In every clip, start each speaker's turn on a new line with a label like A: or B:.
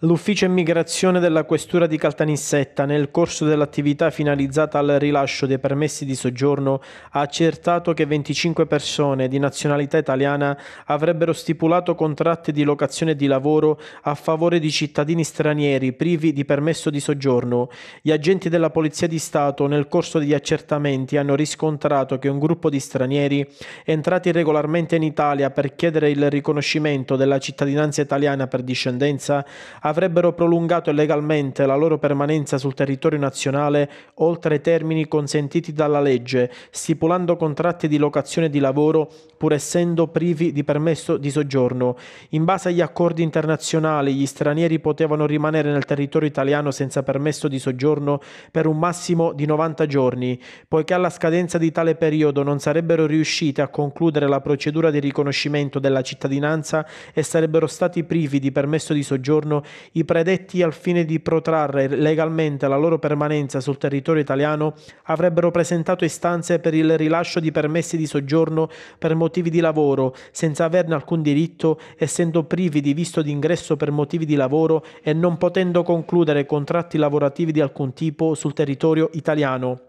A: L'ufficio immigrazione della Questura di Caltanissetta, nel corso dell'attività finalizzata al rilascio dei permessi di soggiorno, ha accertato che 25 persone di nazionalità italiana avrebbero stipulato contratti di locazione di lavoro a favore di cittadini stranieri privi di permesso di soggiorno. Gli agenti della Polizia di Stato, nel corso degli accertamenti, hanno riscontrato che un gruppo di stranieri entrati regolarmente in Italia per chiedere il riconoscimento della cittadinanza italiana per discendenza avrebbero prolungato illegalmente la loro permanenza sul territorio nazionale oltre i termini consentiti dalla legge, stipulando contratti di locazione di lavoro pur essendo privi di permesso di soggiorno. In base agli accordi internazionali, gli stranieri potevano rimanere nel territorio italiano senza permesso di soggiorno per un massimo di 90 giorni, poiché alla scadenza di tale periodo non sarebbero riusciti a concludere la procedura di riconoscimento della cittadinanza e sarebbero stati privi di permesso di soggiorno i predetti al fine di protrarre legalmente la loro permanenza sul territorio italiano avrebbero presentato istanze per il rilascio di permessi di soggiorno per motivi di lavoro senza averne alcun diritto, essendo privi di visto d'ingresso per motivi di lavoro e non potendo concludere contratti lavorativi di alcun tipo sul territorio italiano.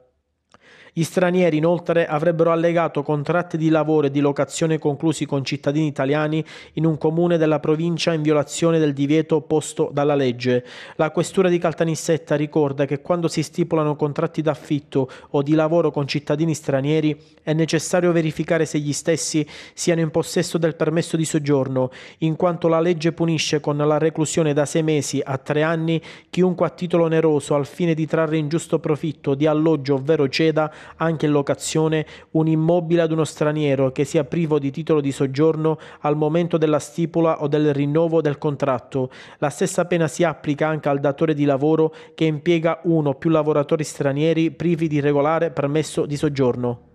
A: Gli stranieri inoltre avrebbero allegato contratti di lavoro e di locazione conclusi con cittadini italiani in un comune della provincia in violazione del divieto posto dalla legge. La questura di Caltanissetta ricorda che quando si stipulano contratti d'affitto o di lavoro con cittadini stranieri è necessario verificare se gli stessi siano in possesso del permesso di soggiorno, in quanto la legge punisce con la reclusione da sei mesi a tre anni chiunque a titolo oneroso al fine di trarre ingiusto profitto di alloggio ovvero ceda anche in locazione un immobile ad uno straniero che sia privo di titolo di soggiorno al momento della stipula o del rinnovo del contratto. La stessa pena si applica anche al datore di lavoro che impiega uno o più lavoratori stranieri privi di regolare permesso di soggiorno.